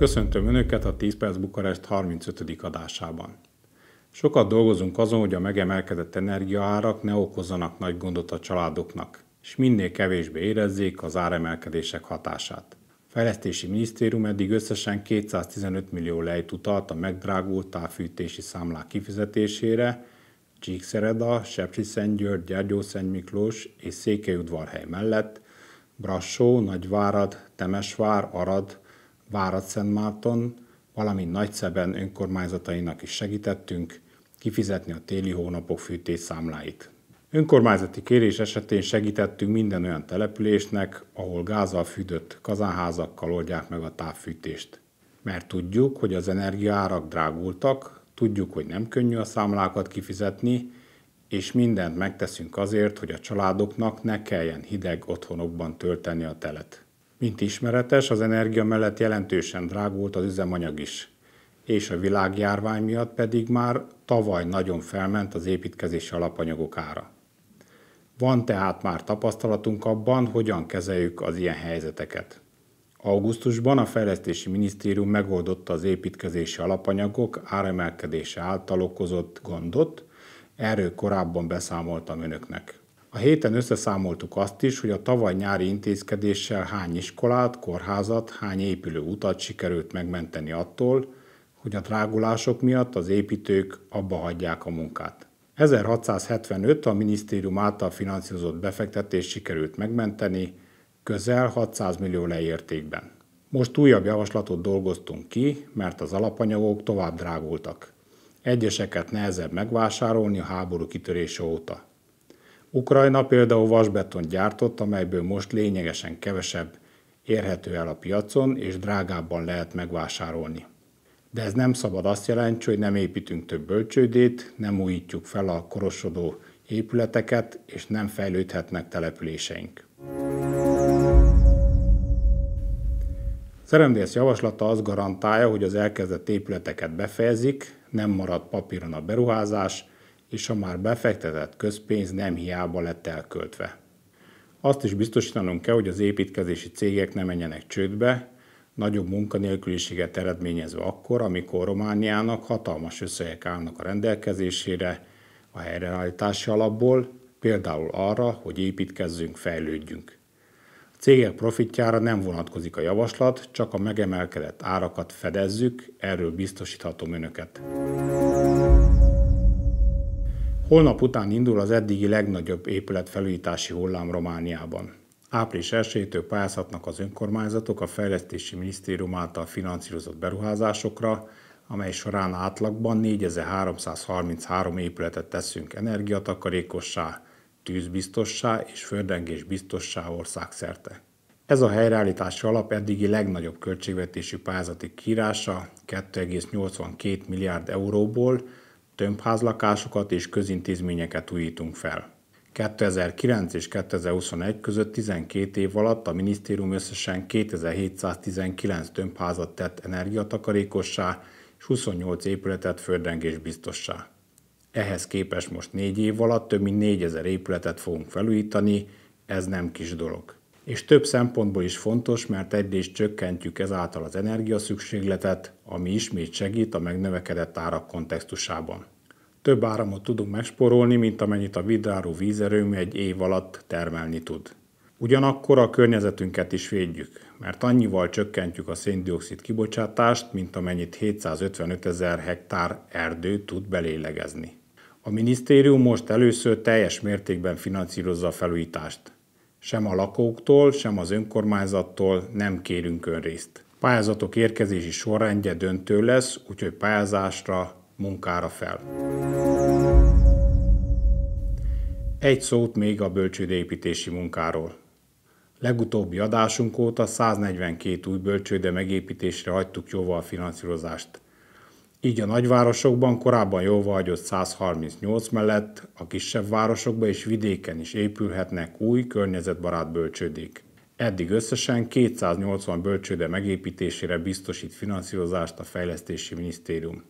Köszöntöm Önöket a 10 perc Bukarest 35. adásában. Sokat dolgozunk azon, hogy a megemelkedett energiaárak ne okozzanak nagy gondot a családoknak, és minél kevésbé érezzék az áremelkedések hatását. A Fejlesztési Minisztérium eddig összesen 215 millió lejt utalt a megdrágult távfűtési számlák kifizetésére, Csíkszereda, Sepsiszentgyörgy, Gyergyószent Miklós és Székelyudvarhely mellett, Brassó, Nagyvárad, Temesvár, Arad, Márton, valamint Nagyszeben önkormányzatainak is segítettünk kifizetni a téli hónapok fűtésszámláit. Önkormányzati kérés esetén segítettünk minden olyan településnek, ahol gázzal fűtött kazánházakkal oldják meg a távfűtést. Mert tudjuk, hogy az energiaárak drágultak, tudjuk, hogy nem könnyű a számlákat kifizetni, és mindent megteszünk azért, hogy a családoknak ne kelljen hideg otthonokban tölteni a telet. Mint ismeretes, az energia mellett jelentősen drágult az üzemanyag is, és a világjárvány miatt pedig már tavaly nagyon felment az építkezési alapanyagok ára. Van tehát már tapasztalatunk abban, hogyan kezeljük az ilyen helyzeteket. Augusztusban a Fejlesztési Minisztérium megoldotta az építkezési alapanyagok áremelkedése által okozott gondot, erről korábban beszámoltam önöknek. A héten összeszámoltuk azt is, hogy a tavaly nyári intézkedéssel hány iskolát, kórházat, hány épülő utat sikerült megmenteni attól, hogy a drágulások miatt az építők abba hagyják a munkát. 1675 a minisztérium által finanszírozott befektetés sikerült megmenteni, közel 600 millió leértékben. Most újabb javaslatot dolgoztunk ki, mert az alapanyagok tovább drágultak. Egyeseket nehezebb megvásárolni a háború kitörése óta. Ukrajna például vasbetont gyártott, amelyből most lényegesen kevesebb érhető el a piacon, és drágábban lehet megvásárolni. De ez nem szabad azt jelenti, hogy nem építünk több bölcsődét, nem újítjuk fel a korosodó épületeket, és nem fejlődhetnek településeink. Szeremdész javaslata azt garantálja, hogy az elkezdett épületeket befejezik, nem marad papíron a beruházás, és a már befektetett közpénz nem hiába lett elköltve. Azt is biztosítanunk kell, hogy az építkezési cégek ne menjenek csődbe, nagyobb munkanélküliséget eredményezve akkor, amikor Romániának hatalmas összegek állnak a rendelkezésére a helyreállítási alapból, például arra, hogy építkezzünk, fejlődjünk. A cégek profitjára nem vonatkozik a javaslat, csak a megemelkedett árakat fedezzük, erről biztosíthatom önöket. Holnap után indul az eddigi legnagyobb épületfelújítási hullám Romániában. Április 1-től pályázhatnak az önkormányzatok a Fejlesztési Minisztérium által finanszírozott beruházásokra, amely során átlagban 4333 épületet teszünk energiatakarékossá, tűzbiztossá és földrengésbiztossá országszerte. Ez a helyreállítási alap eddigi legnagyobb költségvetési pályázati kírása 2,82 milliárd euróból, tömbházlakásokat és közintézményeket újítunk fel. 2009 és 2021 között 12 év alatt a minisztérium összesen 2719 tömbházat tett energiatakarékossá és 28 épületet földrengés biztossá. Ehhez képest most négy év alatt több mint 4000 épületet fogunk felújítani, ez nem kis dolog és több szempontból is fontos, mert egyrészt csökkentjük ezáltal az energiaszükségletet, ami ismét segít a megnövekedett árak kontextusában. Több áramot tudunk megsporolni, mint amennyit a vidráró vízerőmű egy év alatt termelni tud. Ugyanakkor a környezetünket is védjük, mert annyival csökkentjük a széndiokszid kibocsátást, mint amennyit 755 ezer hektár erdő tud belélegezni. A minisztérium most először teljes mértékben finanszírozza a felújítást – sem a lakóktól, sem az önkormányzattól nem kérünk önrészt. Pályázatok érkezési sorrendje döntő lesz, úgyhogy pályázásra, munkára fel. Egy szót még a bölcsődépítési munkáról. Legutóbbi adásunk óta 142 új bölcsőde megépítésre hagytuk jóval a finanszírozást. Így a nagyvárosokban korábban jóval hagyott 138 mellett a kisebb városokban és vidéken is épülhetnek új környezetbarát bölcsődék. Eddig összesen 280 bölcsőde megépítésére biztosít finanszírozást a Fejlesztési Minisztérium.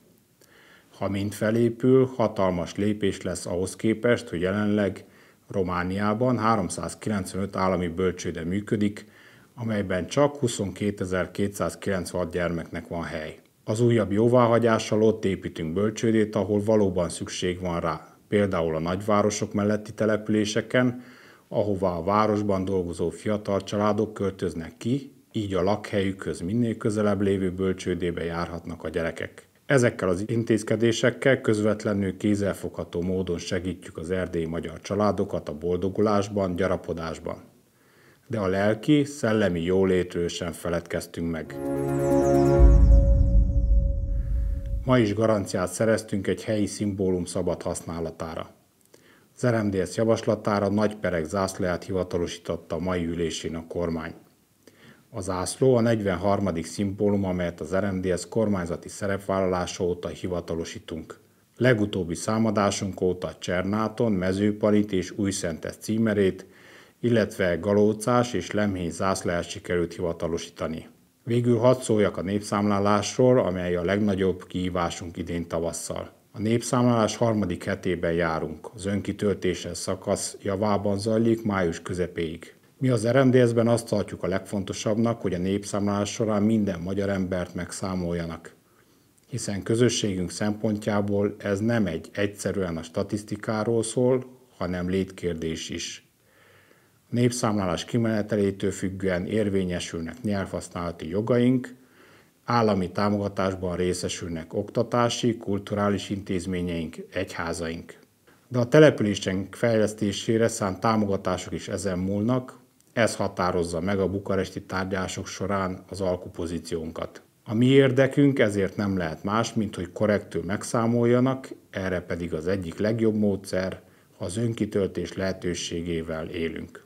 Ha mind felépül, hatalmas lépés lesz ahhoz képest, hogy jelenleg Romániában 395 állami bölcsőde működik, amelyben csak 22.296 gyermeknek van hely. Az újabb jóváhagyással ott építünk bölcsődét, ahol valóban szükség van rá, például a nagyvárosok melletti településeken, ahová a városban dolgozó fiatal családok költöznek ki, így a lakhelyükhöz minél közelebb lévő bölcsődébe járhatnak a gyerekek. Ezekkel az intézkedésekkel közvetlenül kézzelfogható módon segítjük az erdélyi magyar családokat a boldogulásban, gyarapodásban. De a lelki, szellemi jólétről sem feledkeztünk meg. Ma is garanciát szereztünk egy helyi szimbólum szabad használatára. Az RMDS javaslatára nagy perek zászlóját hivatalosította a mai ülésén a kormány. A zászló a 43. szimbólum, amelyet az RMDS kormányzati szerepvállalása óta hivatalosítunk. Legutóbbi számadásunk óta Csernáton, Mezőpalit és Újszentes címerét, illetve Galócás és Lemhény zászlaját sikerült hivatalosítani. Végül hadd szóljak a népszámlálásról, amely a legnagyobb kihívásunk idén tavasszal. A népszámlálás harmadik hetében járunk. Az önkitöltése szakasz javában zajlik május közepéig. Mi az RMDS-ben azt tartjuk a legfontosabbnak, hogy a népszámlálás során minden magyar embert megszámoljanak. Hiszen közösségünk szempontjából ez nem egy egyszerűen a statisztikáról szól, hanem létkérdés is népszámlálás kimenetelétől függően érvényesülnek nyelvhasználati jogaink, állami támogatásban részesülnek oktatási, kulturális intézményeink, egyházaink. De a településünk fejlesztésére szánt támogatások is ezen múlnak, ez határozza meg a bukaresti tárgyások során az alkupozíciónkat. A mi érdekünk ezért nem lehet más, mint hogy korrektül megszámoljanak, erre pedig az egyik legjobb módszer, ha az önkitöltés lehetőségével élünk.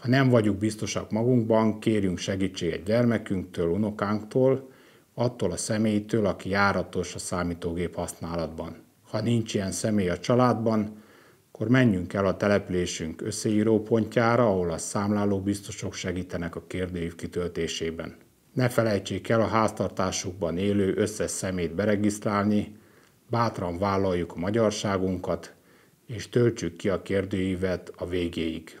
Ha nem vagyunk biztosak magunkban, kérjünk segítséget gyermekünktől, unokánktól, attól a személytől, aki járatos a számítógép használatban. Ha nincs ilyen személy a családban, akkor menjünk el a településünk összeíró pontjára, ahol a számláló biztosok segítenek a kérdőív kitöltésében. Ne felejtsék el a háztartásukban élő összes szemét beregisztrálni, bátran vállaljuk a magyarságunkat, és töltsük ki a kérdőívet a végéig.